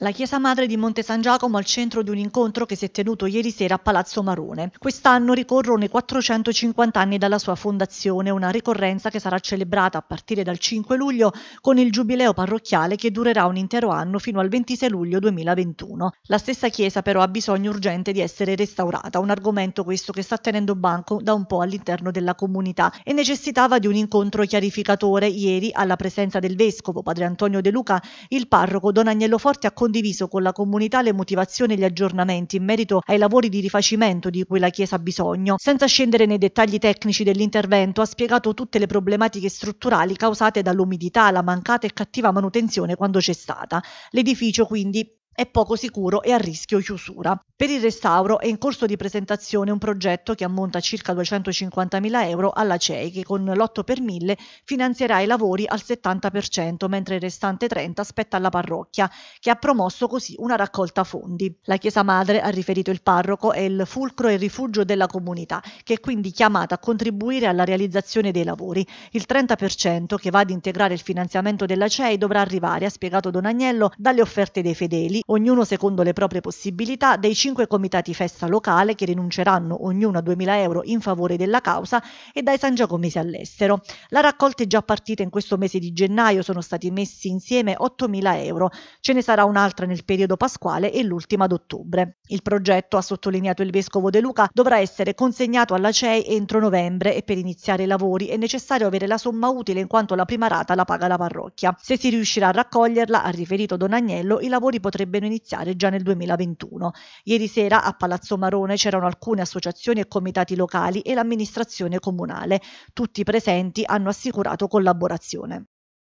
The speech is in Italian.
La Chiesa Madre di Monte San Giacomo al centro di un incontro che si è tenuto ieri sera a Palazzo Marone. Quest'anno ricorrono i 450 anni dalla sua fondazione, una ricorrenza che sarà celebrata a partire dal 5 luglio con il giubileo parrocchiale che durerà un intero anno fino al 26 luglio 2021. La stessa Chiesa però ha bisogno urgente di essere restaurata, un argomento questo che sta tenendo banco da un po' all'interno della comunità e necessitava di un incontro chiarificatore. Ieri, alla presenza del Vescovo, Padre Antonio De Luca, il parroco Don Agnello Forte ha condiviso con la comunità le motivazioni e gli aggiornamenti in merito ai lavori di rifacimento di cui la Chiesa ha bisogno. Senza scendere nei dettagli tecnici dell'intervento, ha spiegato tutte le problematiche strutturali causate dall'umidità, la mancata e cattiva manutenzione quando c'è stata. L'edificio quindi è poco sicuro e a rischio chiusura. Per il restauro è in corso di presentazione un progetto che ammonta circa 250.000 euro alla CEI che con l'8 per 1000 finanzierà i lavori al 70% mentre il restante 30 spetta alla parrocchia che ha promosso così una raccolta fondi. La Chiesa Madre, ha riferito il parroco, è il fulcro e il rifugio della comunità che è quindi chiamata a contribuire alla realizzazione dei lavori. Il 30% che va ad integrare il finanziamento della CEI dovrà arrivare, ha spiegato Don Agnello, dalle offerte dei fedeli ognuno secondo le proprie possibilità, dei cinque comitati festa locale che rinunceranno ognuno a 2.000 euro in favore della causa e dai San Giacomesi all'estero. La raccolta è già partita in questo mese di gennaio, sono stati messi insieme 8.000 euro, ce ne sarà un'altra nel periodo pasquale e l'ultima ad ottobre. Il progetto, ha sottolineato il vescovo De Luca, dovrà essere consegnato alla CEI entro novembre e per iniziare i lavori è necessario avere la somma utile in quanto la prima rata la paga la parrocchia. Se si riuscirà a raccoglierla, ha riferito Don Agnello, i lavori potrebbero dovrebbero iniziare già nel 2021. Ieri sera a Palazzo Marone c'erano alcune associazioni e comitati locali e l'amministrazione comunale. Tutti i presenti hanno assicurato collaborazione.